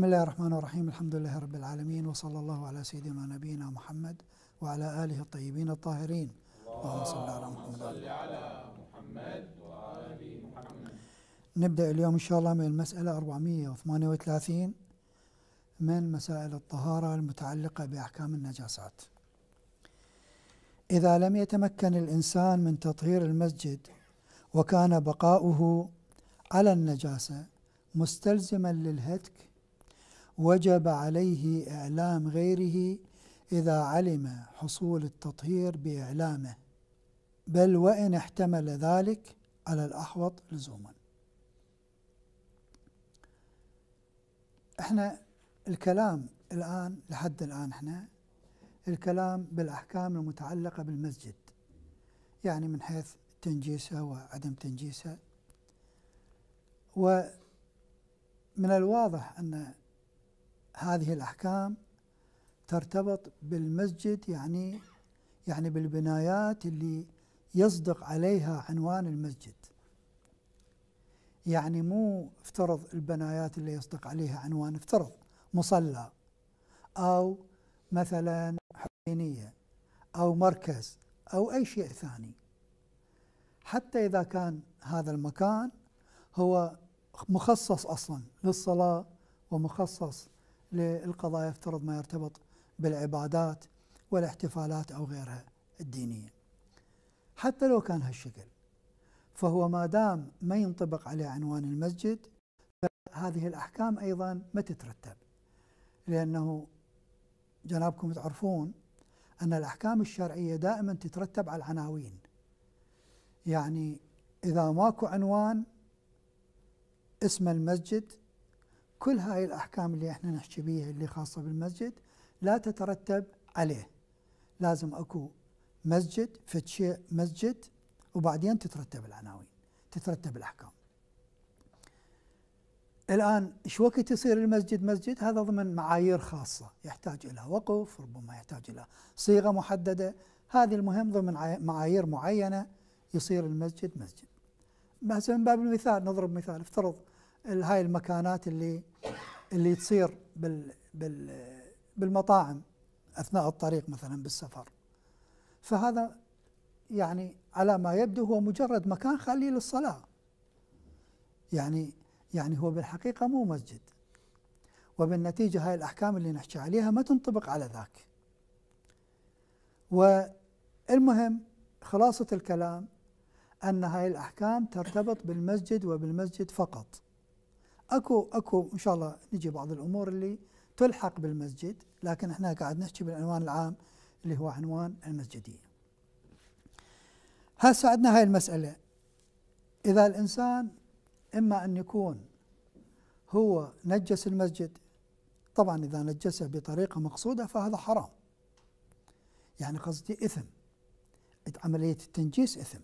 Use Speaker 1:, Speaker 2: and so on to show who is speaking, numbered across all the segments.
Speaker 1: بسم الله الرحمن الرحيم الحمد لله رب العالمين وصلى الله على سيدنا نبينا محمد وعلى آله الطيبين الطاهرين اللهم صل على محمد وعلى على محمد وآل محمد نبدأ اليوم إن شاء الله من المسألة 438 من مسائل الطهارة المتعلقة بأحكام النجاسات إذا لم يتمكن الإنسان من تطهير المسجد وكان بقاؤه على النجاسة مستلزما للهتك وجب عليه إعلام غيره إذا علم حصول التطهير بإعلامه بل وإن احتمل ذلك على الأحوط لزوما احنا الكلام الآن لحد الآن احنا الكلام بالأحكام المتعلقة بالمسجد يعني من حيث تنجيسه وعدم تنجيسه ومن الواضح أن هذه الأحكام ترتبط بالمسجد يعني يعني بالبنايات اللي يصدق عليها عنوان المسجد يعني مو افترض البنايات اللي يصدق عليها عنوان افترض مصلى أو مثلا حسينية أو مركز أو أي شيء ثاني حتى إذا كان هذا المكان هو مخصص أصلا للصلاة ومخصص للقضايا يفترض ما يرتبط بالعبادات والاحتفالات أو غيرها الدينية حتى لو كان هالشكل فهو ما دام ما ينطبق عليه عنوان المسجد فهذه الأحكام أيضا ما تترتب لأنه جنابكم تعرفون أن الأحكام الشرعية دائما تترتب على العناوين يعني إذا ماكو عنوان اسم المسجد كل هاي الأحكام اللي احنا نحكي بيها اللي خاصة بالمسجد لا تترتب عليه لازم أكو مسجد فتشي مسجد وبعدين تترتب العناوين تترتب الأحكام الآن ايش وقت يصير المسجد مسجد هذا ضمن معايير خاصة يحتاج إلى وقف ربما يحتاج إلى صيغة محددة هذه المهم ضمن معايير معينة يصير المسجد مسجد مثلا من باب المثال نضرب مثال افترض هاي المكانات اللي اللي تصير بال بال بالمطاعم اثناء الطريق مثلا بالسفر فهذا يعني على ما يبدو هو مجرد مكان خالي للصلاه يعني يعني هو بالحقيقه مو مسجد وبالنتيجه هاي الاحكام اللي نحكي عليها ما تنطبق على ذاك والمهم خلاصه الكلام ان هاي الاحكام ترتبط بالمسجد وبالمسجد فقط اكو اكو ان شاء الله نجي بعض الامور اللي تلحق بالمسجد لكن احنا قاعد نحكي بالعنوان العام اللي هو عنوان المسجديه. هسه عندنا هاي المساله اذا الانسان اما ان يكون هو نجس المسجد طبعا اذا نجسه بطريقه مقصوده فهذا حرام. يعني قصدي اثم. عمليه التنجيس اثم.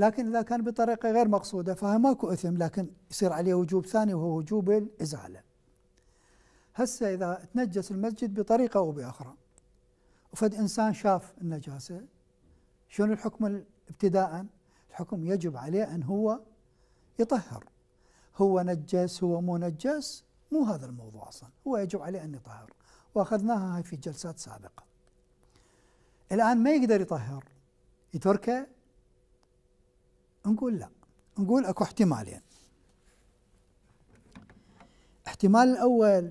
Speaker 1: لكن إذا كان بطريقة غير مقصودة فهي ماكو إثم لكن يصير عليه وجوب ثاني وهو وجوب الإزالة هسه إذا تنجس المسجد بطريقة أو بأخرى وفد إنسان شاف النجاسة شنو الحكم ابتداء الحكم يجب عليه أن هو يطهر هو نجس هو مو نجس مو هذا الموضوع أصلا هو يجب عليه أن يطهر وأخذناها في جلسات سابقة الآن ما يقدر يطهر يتركه نقول لا نقول اكو احتمالين الاحتمال الاول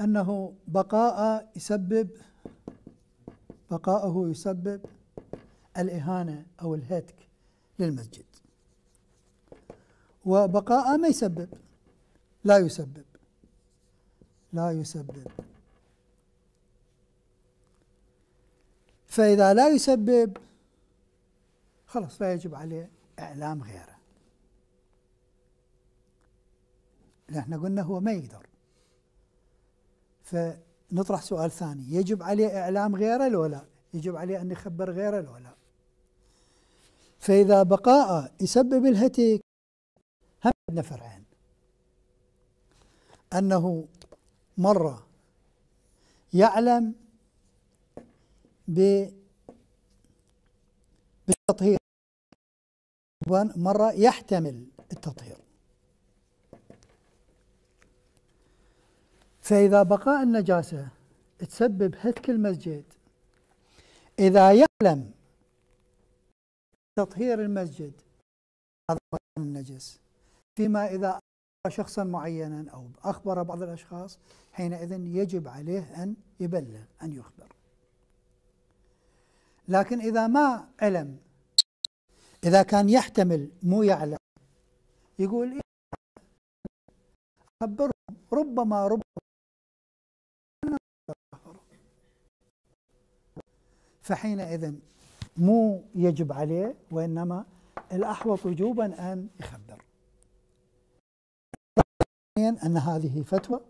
Speaker 1: انه بقاء يسبب بقاءه يسبب الاهانه او الهتك للمسجد وبقاء ما يسبب لا يسبب لا يسبب فإذا لا يسبب خلاص لا يجب عليه إعلام غيره احنا قلنا هو ما يقدر فنطرح سؤال ثاني يجب عليه إعلام غيره لو لا يجب عليه أن يخبر غيره لو لا فإذا بقاء يسبب الهتك هم عندنا فرعين أنه مرة يعلم بالتطهير مرة يحتمل التطهير فإذا بقاء النجاسة تسبب هتك المسجد إذا يعلم تطهير المسجد هذا النجس فيما إذا شخصا معينا أو أخبر بعض الأشخاص حينئذ يجب عليه أن يبلغ أن يخبر لكن إذا ما علم إذا كان يحتمل مو يعلم يقول إيه خبرهم ربما ربما فحينئذ مو يجب عليه وإنما الأحوط وجوبا أن يخبر أن هذه فتوى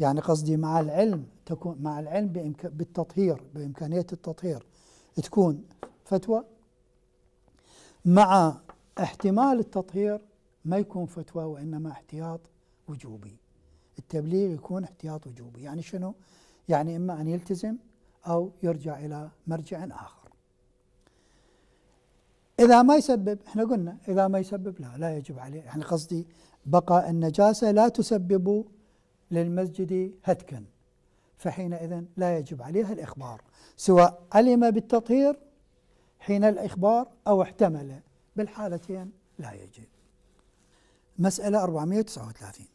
Speaker 1: يعني قصدي مع العلم تكون مع العلم بإمك... بالتطهير بإمكانية التطهير تكون فتوى مع احتمال التطهير ما يكون فتوى وإنما احتياط وجوبي التبليغ يكون احتياط وجوبي يعني شنو؟ يعني إما أن يلتزم أو يرجع إلى مرجع آخر إذا ما يسبب احنا قلنا إذا ما يسبب لا لا يجب عليه يعني قصدي بقى النجاسة لا تسبب للمسجد هتكا فحينئذ لا يجب عليها الإخبار سواء علم بالتطهير حين الإخبار أو احتمل بالحالتين لا يجب مسألة 439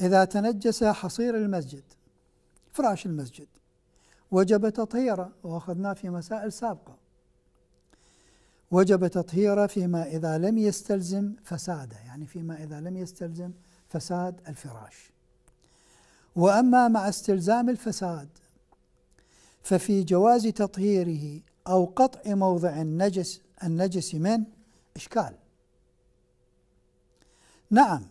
Speaker 1: إذا تنجس حصير المسجد فراش المسجد وجب تطهيره وأخذناه في مسائل سابقة وجب تطهيره فيما إذا لم يستلزم فساده يعني فيما إذا لم يستلزم فساد الفراش واما مع استلزام الفساد ففي جواز تطهيره او قطع موضع النجس النجس من اشكال نعم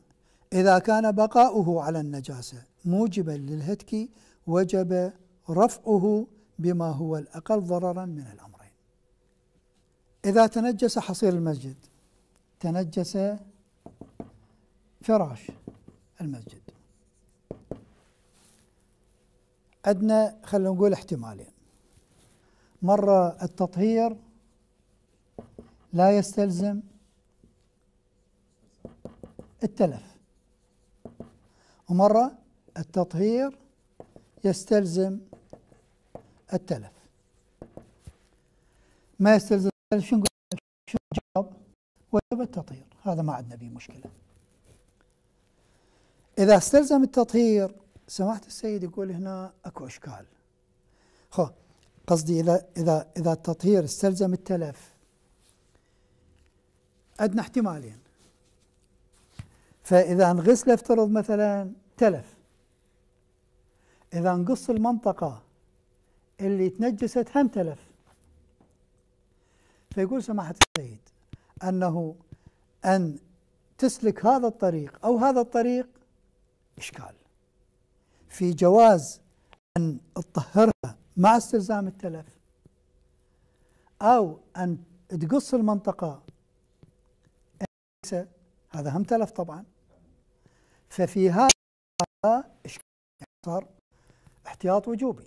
Speaker 1: اذا كان بقاؤه على النجاسه موجبا للهتك وجب رفعه بما هو الاقل ضررا من الامرين اذا تنجس حصير المسجد تنجس فراش المسجد عندنا خلينا نقول احتمالين مرة التطهير لا يستلزم التلف ومرة التطهير يستلزم التلف ما يستلزم التلف شنو نقول؟ شنو الجواب؟ وجب التطهير هذا ما عندنا به مشكله إذا استلزم التطهير سماحة السيد يقول هنا أكو إشكال خو قصدي إذا إذا إذا التطهير استلزم التلف أدنى احتمالين فإذا انغسل افترض مثلا تلف إذا نقص المنطقة اللي تنجست هم تلف فيقول سماحة السيد أنه أن تسلك هذا الطريق أو هذا الطريق إشكال في جواز أن تطهرها مع استلزام التلف أو أن تقص المنطقة هذا هم تلف طبعا ففي هذا إشكال صار احتياط وجوبي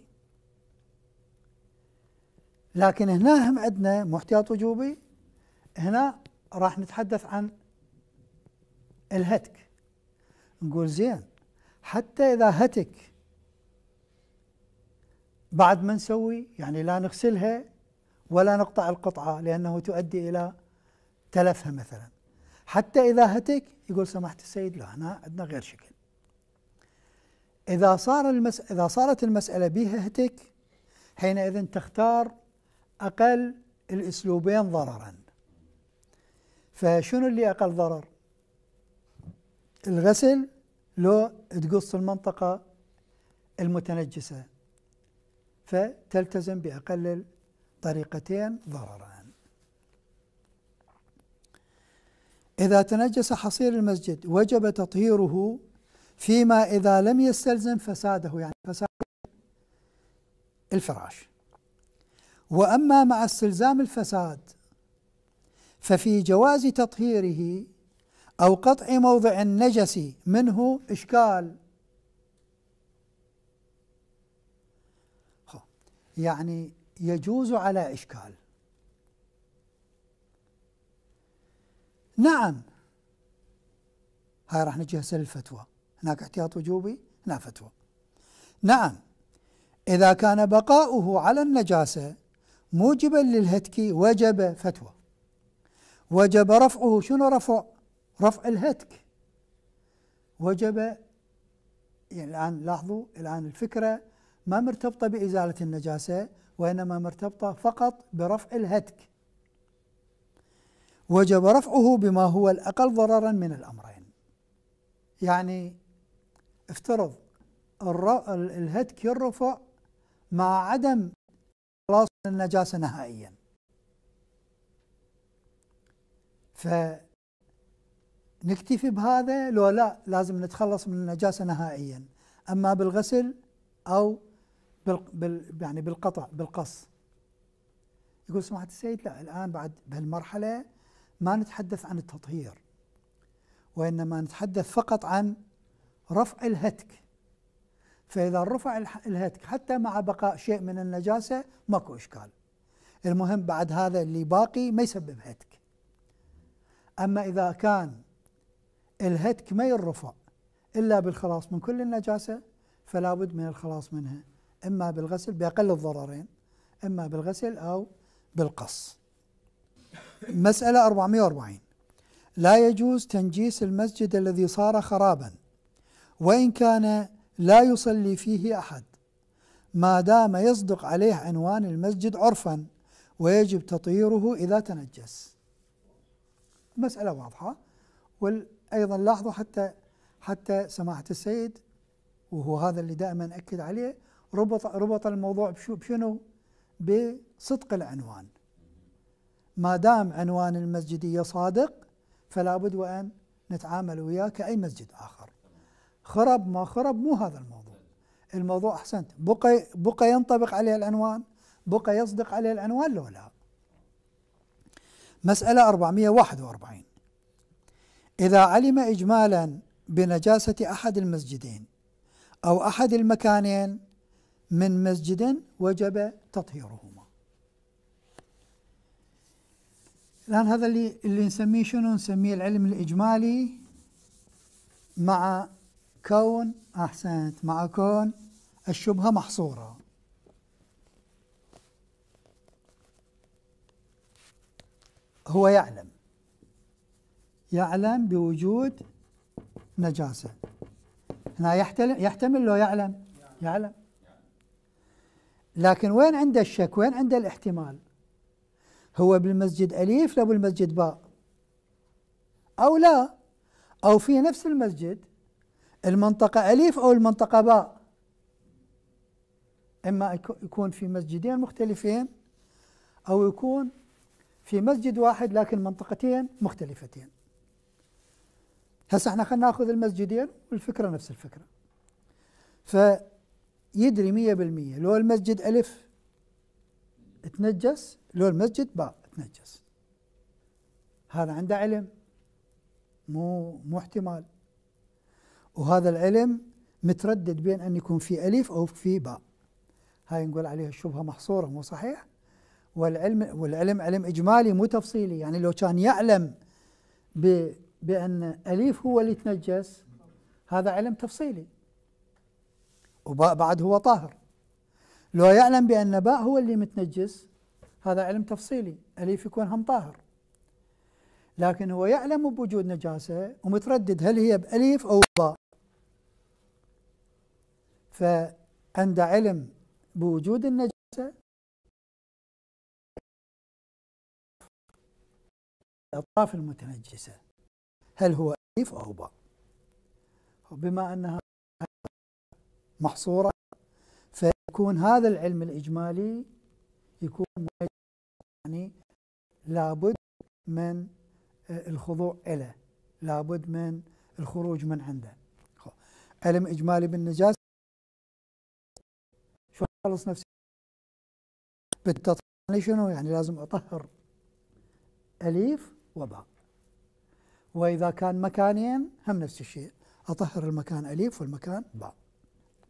Speaker 1: لكن هنا هم عندنا مو احتياط وجوبي هنا راح نتحدث عن الهتك نقول زين حتى إذا هتك بعد ما نسوي يعني لا نغسلها ولا نقطع القطعة لأنه تؤدي إلى تلفها مثلا حتى إذا هتك يقول سماحة السيد لا هنا عندنا غير شكل إذا صار المس... إذا صارت المسألة بها هتك حينئذ تختار أقل الأسلوبين ضررا فشنو اللي أقل ضرر؟ الغسل لو تقص المنطقة المتنجسة فتلتزم بأقل طريقتين ضررا إذا تنجس حصير المسجد وجب تطهيره فيما إذا لم يستلزم فساده يعني فساد الفراش وأما مع استلزام الفساد ففي جواز تطهيره أو قطع موضع النجس منه إشكال يعني يجوز على إشكال نعم هاي راح نجي هسه للفتوى هناك احتياط وجوبي هنا فتوى نعم إذا كان بقاؤه على النجاسة موجبا للهتك وجب فتوى وجب رفعه شنو رفع رفع الهتك وجب يعني الآن لاحظوا الآن الفكرة ما مرتبطة بإزالة النجاسة وإنما مرتبطة فقط برفع الهتك وجب رفعه بما هو الأقل ضررا من الأمرين يعني افترض الهتك يرفع مع عدم خلاص النجاسة نهائيا ف نكتفي بهذا لو لا لازم نتخلص من النجاسه نهائيا اما بالغسل او بال يعني بالقطع بالقص يقول سماحه السيد لا الان بعد بهالمرحله ما نتحدث عن التطهير وانما نتحدث فقط عن رفع الهتك فاذا رفع الهتك حتى مع بقاء شيء من النجاسه ماكو اشكال المهم بعد هذا اللي باقي ما يسبب هتك اما اذا كان الهتك ما ينرفع إلا بالخلاص من كل النجاسة فلا بد من الخلاص منها إما بالغسل بأقل الضررين إما بالغسل أو بالقص مسألة 440 لا يجوز تنجيس المسجد الذي صار خرابا وإن كان لا يصلي فيه أحد ما دام يصدق عليه عنوان المسجد عرفا ويجب تطهيره إذا تنجس مسألة واضحة وال ايضا لاحظوا حتى حتى سماحه السيد وهو هذا اللي دائما اكد عليه ربط ربط الموضوع بشو بشنو؟ بصدق العنوان. ما دام عنوان المسجديه صادق فلا بد وان نتعامل وياه كاي مسجد اخر. خرب ما خرب مو هذا الموضوع. الموضوع احسنت بقى بقى ينطبق عليه العنوان، بقى يصدق عليه العنوان لو لا. مساله 441 إذا علم إجمالا بنجاسة أحد المسجدين أو أحد المكانين من مسجد وجب تطهيرهما الآن هذا اللي, اللي نسميه شنو نسميه العلم الإجمالي مع كون أحسنت مع كون الشبهة محصورة هو يعلم يعلم بوجود نجاسة هنا يحتمل, يحتمل لو يعلم يعلم لكن وين عنده الشك وين عنده الاحتمال هو بالمسجد أليف لو بالمسجد باء أو لا أو في نفس المسجد المنطقة أليف أو المنطقة باء إما يكون في مسجدين مختلفين أو يكون في مسجد واحد لكن منطقتين مختلفتين هسه احنا خلينا ناخذ المسجدين والفكره نفس الفكره فيدري مية بالمية لو المسجد ألف تنجس لو المسجد باء تنجس هذا عنده علم مو مو احتمال وهذا العلم متردد بين أن يكون في ألف أو في باء هاي نقول عليها الشبهة محصورة مو صحيح والعلم والعلم علم إجمالي مو تفصيلي يعني لو كان يعلم ب بأن أليف هو اللي تنجس هذا علم تفصيلي وباء بعد هو طاهر لو يعلم بأن باء هو اللي متنجس هذا علم تفصيلي أليف يكون هم طاهر لكن هو يعلم بوجود نجاسة ومتردد هل هي بأليف أو باء فعند علم بوجود النجاسة الأطراف المتنجسة هل هو أليف أو باء بما أنها محصورة فيكون هذا العلم الإجمالي يكون يعني لابد من آه، الخضوع له لابد من الخروج من عنده علم إجمالي بالنجاسة شو خلص نفسي بالتطهير يعني شنو يعني لازم أطهر أليف وباء وإذا كان مكانين هم نفس الشيء أطهر المكان أليف والمكان باء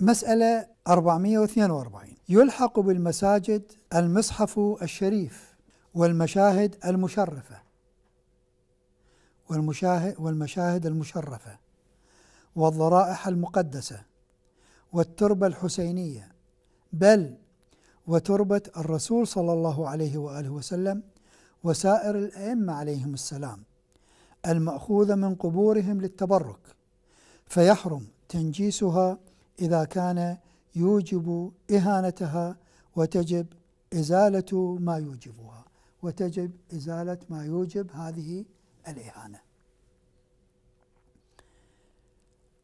Speaker 1: مسألة 442 يلحق بالمساجد المصحف الشريف والمشاهد المشرفة والمشاهد والمشاهد المشرفة والضرائح المقدسة والتربة الحسينية بل وتربة الرسول صلى الله عليه وآله وسلم وسائر الأئمة عليهم السلام المأخوذة من قبورهم للتبرك فيحرم تنجيسها إذا كان يوجب إهانتها وتجب إزالة ما يوجبها وتجب إزالة ما يوجب هذه الإهانة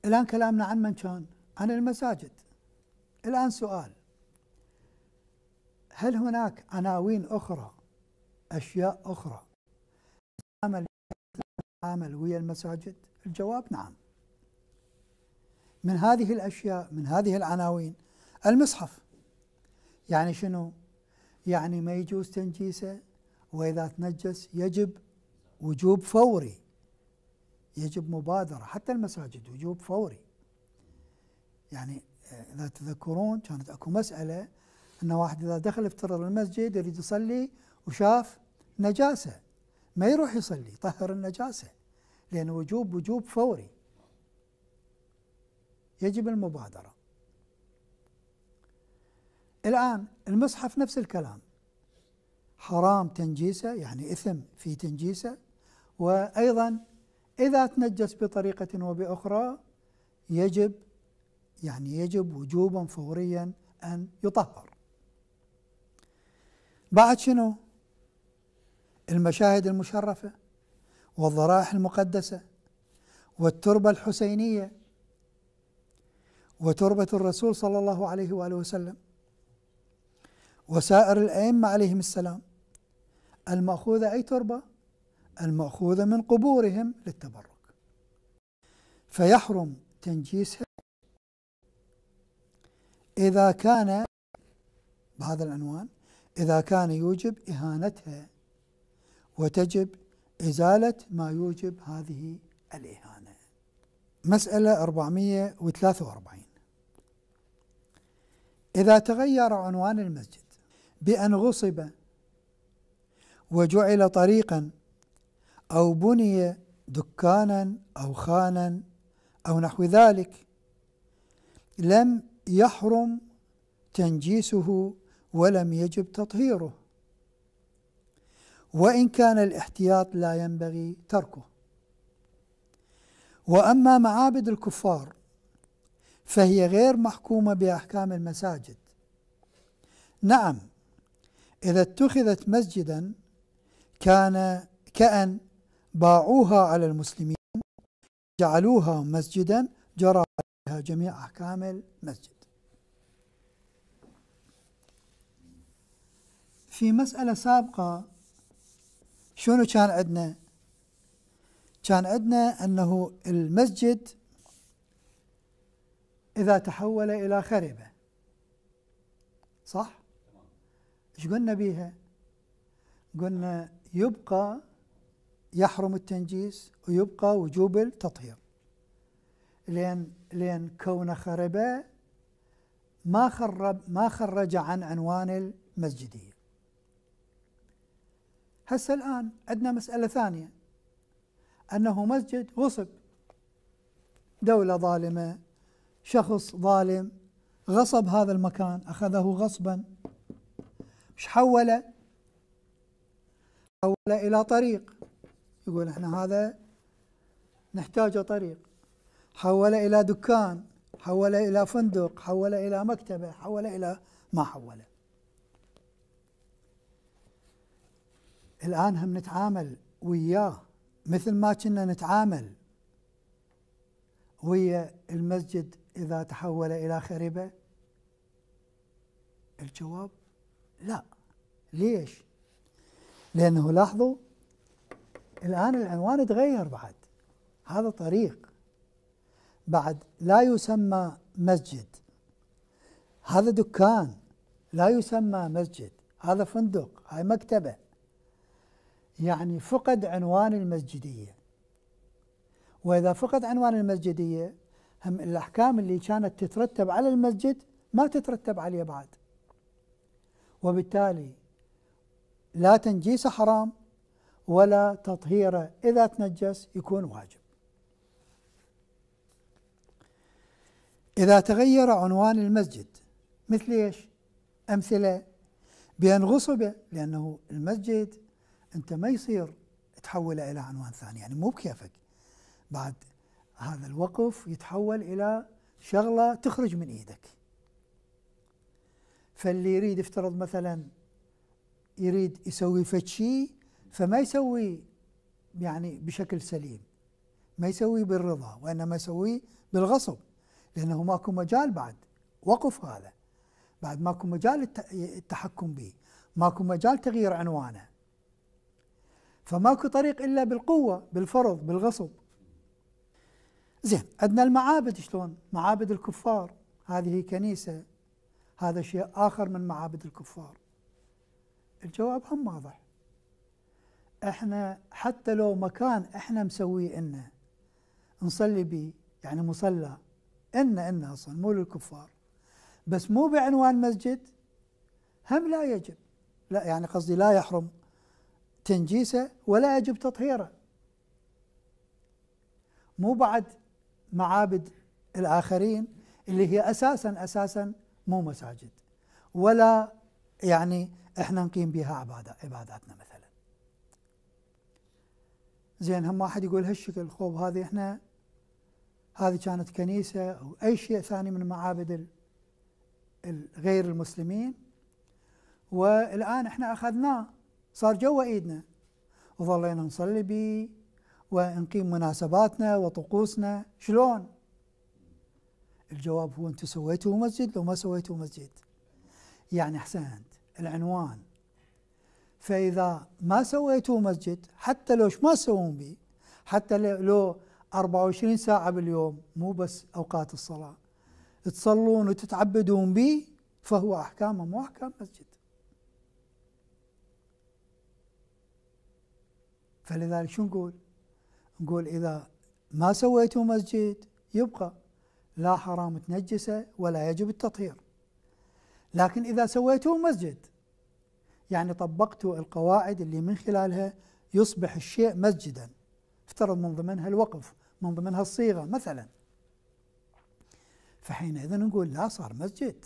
Speaker 1: الآن كلامنا عن من كان عن المساجد الآن سؤال هل هناك عناوين أخرى أشياء أخرى العمل ويا المساجد الجواب نعم من هذه الأشياء من هذه العناوين المصحف يعني شنو يعني ما يجوز تنجيسه وإذا تنجس يجب وجوب فوري يجب مبادرة حتى المساجد وجوب فوري يعني آه، إذا تذكرون كانت أكو مسألة أن واحد إذا دخل افترض المسجد يريد يصلي وشاف نجاسة ما يروح يصلي يطهر النجاسة لأن وجوب وجوب فوري يجب المبادرة الآن المصحف نفس الكلام حرام تنجيسه يعني إثم في تنجيسه وأيضا إذا تنجس بطريقة وبأخرى يجب يعني يجب وجوبا فوريا أن يطهر بعد شنو؟ المشاهد المشرفة والضرائح المقدسة والتربة الحسينية وتربة الرسول صلى الله عليه وآله وسلم وسائر الأئمة عليهم السلام المأخوذة أي تربة المأخوذة من قبورهم للتبرك فيحرم تنجيسها إذا كان بهذا العنوان إذا كان يوجب إهانتها وتجب إزالة ما يوجب هذه الإهانة مسألة 443 إذا تغير عنوان المسجد بأن غصب وجعل طريقا أو بني دكانا أو خانا أو نحو ذلك لم يحرم تنجيسه ولم يجب تطهيره وإن كان الاحتياط لا ينبغي تركه وأما معابد الكفار فهي غير محكومة بأحكام المساجد نعم إذا اتخذت مسجدا كان كأن باعوها على المسلمين جعلوها مسجدا جرى عليها جميع أحكام المسجد في مسألة سابقة شنو كان عندنا كان عندنا أنه المسجد إذا تحول إلى خربة صح؟ ايش قلنا بيها؟ قلنا يبقى يحرم التنجيس ويبقى وجوب التطهير لأن لأن كونه خربة ما خرب ما خرج عن عنوان المسجدية هسه الآن عندنا مسألة ثانية أنه مسجد غصب دولة ظالمة شخص ظالم غصب هذا المكان أخذه غصبا مش حوله حوله إلى طريق يقول احنا هذا نحتاجه طريق حوله إلى دكان حوله إلى فندق حوله إلى مكتبة حوله إلى ما حوله الآن هم نتعامل وياه مثل ما كنا نتعامل ويا المسجد إذا تحول إلى خربة الجواب لا ليش لأنه لاحظوا الآن العنوان تغير بعد هذا طريق بعد لا يسمى مسجد هذا دكان لا يسمى مسجد هذا فندق هاي مكتبة يعني فقد عنوان المسجدية وإذا فقد عنوان المسجدية هم الأحكام اللي كانت تترتب على المسجد ما تترتب عليه بعد وبالتالي لا تنجيسه حرام ولا تطهيره إذا تنجس يكون واجب إذا تغير عنوان المسجد مثل إيش؟ أمثلة بأن غصب لأنه المسجد انت ما يصير تحوله الى عنوان ثاني يعني مو بكيفك بعد هذا الوقف يتحول الى شغله تخرج من ايدك فاللي يريد يفترض مثلا يريد يسوي فتشي شيء فما يسوي يعني بشكل سليم ما يسوي بالرضا وانما يسوي بالغصب لانه ماكو مجال بعد وقف هذا بعد ماكو مجال التحكم به ماكو مجال تغيير عنوانه فماكو طريق إلا بالقوة بالفرض بالغصب زين عندنا المعابد شلون معابد الكفار هذه كنيسة هذا شيء آخر من معابد الكفار الجواب هم واضح احنا حتى لو مكان احنا مسويه لنا نصلي به يعني مصلى ان ان أصلا مو للكفار بس مو بعنوان مسجد هم لا يجب لا يعني قصدي لا يحرم تنجيسه ولا يجب تطهيره مو بعد معابد الآخرين اللي هي أساسا أساسا مو مساجد ولا يعني احنا نقيم بها عبادة عباداتنا مثلا زين هم واحد يقول هالشكل خوب هذه احنا هذه كانت كنيسة أو أي شيء ثاني من معابد الغير المسلمين والآن احنا أخذناه صار جوا ايدنا وظلينا نصلي به ونقيم مناسباتنا وطقوسنا شلون؟ الجواب هو انتم سويتوا مسجد لو ما سويتوا مسجد يعني احسنت العنوان فاذا ما سويتوا مسجد حتى لو ما تسوون به حتى لو 24 ساعه باليوم مو بس اوقات الصلاه تصلون وتتعبدون به فهو احكامه مو احكام مسجد فلذلك شو نقول؟ نقول إذا ما سويتوا مسجد يبقى لا حرام تنجسه ولا يجب التطهير لكن إذا سويتوا مسجد يعني طبقتوا القواعد اللي من خلالها يصبح الشيء مسجدا افترض من ضمنها الوقف من ضمنها الصيغة مثلا فحينئذ نقول لا صار مسجد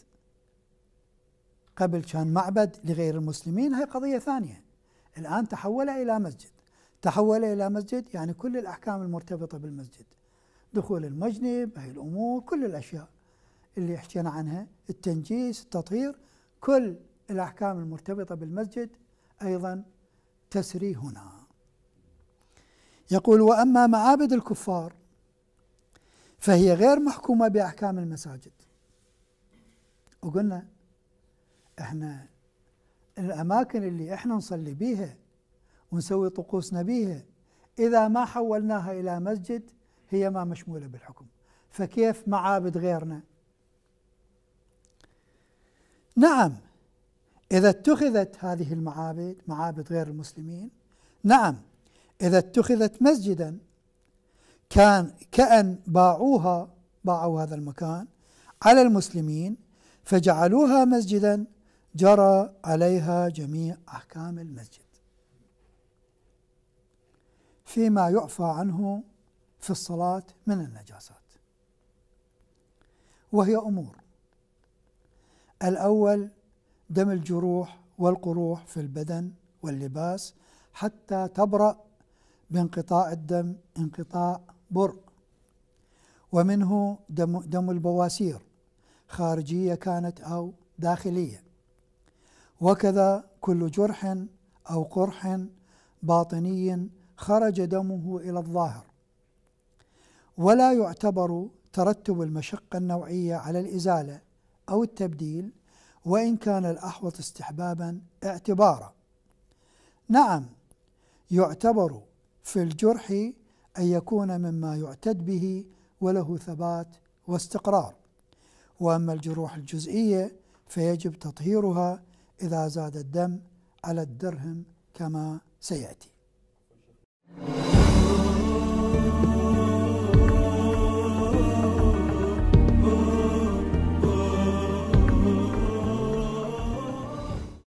Speaker 1: قبل كان معبد لغير المسلمين هي قضية ثانية الآن تحول إلى مسجد تحول إلى مسجد يعني كل الأحكام المرتبطة بالمسجد دخول المجنب هاي الأمور كل الأشياء اللي حكينا عنها التنجيس التطهير كل الأحكام المرتبطة بالمسجد أيضا تسري هنا يقول وأما معابد الكفار فهي غير محكومة بأحكام المساجد وقلنا احنا الأماكن اللي احنا نصلي بيها ونسوي طقوسنا بيها إذا ما حولناها إلى مسجد هي ما مشمولة بالحكم فكيف معابد غيرنا نعم إذا اتخذت هذه المعابد معابد غير المسلمين نعم إذا اتخذت مسجدا كان كأن باعوها باعوا هذا المكان على المسلمين فجعلوها مسجدا جرى عليها جميع أحكام المسجد فيما يعفى عنه في الصلاة من النجاسات وهي أمور الأول دم الجروح والقروح في البدن واللباس حتى تبرأ بانقطاع الدم انقطاع برء ومنه دم, دم البواسير خارجية كانت أو داخلية وكذا كل جرح أو قرح باطني خرج دمه إلى الظاهر ولا يعتبر ترتب المشقة النوعية على الإزالة أو التبديل وإن كان الأحوط استحبابا اعتبارا نعم يعتبر في الجرح أن يكون مما يعتد به وله ثبات واستقرار وأما الجروح الجزئية فيجب تطهيرها إذا زاد الدم على الدرهم كما سيأتي you